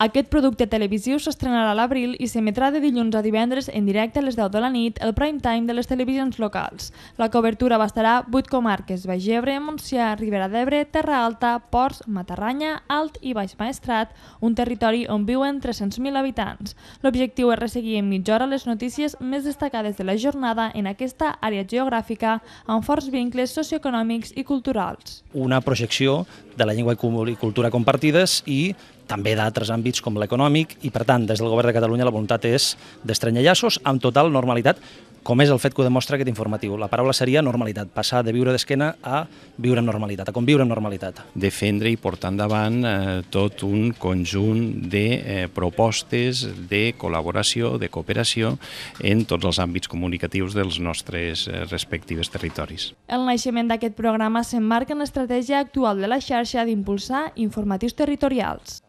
Aquest producte televisiu s'estrenarà a l'abril i s'emetrà de dilluns a divendres en directe a les 10 de la nit el prime time de les televisions locals. La cobertura bastarà 8 comarques, Baix Ebre, Montsià, Ribera d'Ebre, Terra Alta, Ports, Matarranya, Alt i Baix Maestrat, un territori on viuen 300.000 habitants. L'objectiu és resseguir en mitja hora les notícies més destacades de la jornada en aquesta àrea geogràfica amb forts vincles socioeconòmics i culturals. Una projecció de la llengua i cultura compartides i també d'altres àmbits com l'econòmic, i per tant, des del Govern de Catalunya la voluntat és d'estrenyar llaços amb total normalitat, com és el fet que ho demostra aquest informatiu. La paraula seria normalitat, passar de viure d'esquena a viure amb normalitat, a conviure amb normalitat. Defendre i portar endavant eh, tot un conjunt de eh, propostes de col·laboració, de cooperació en tots els àmbits comunicatius dels nostres eh, respectives territoris. El naixement d'aquest programa s'emmarca en l'estratègia actual de la xarxa d'impulsar informatius territorials.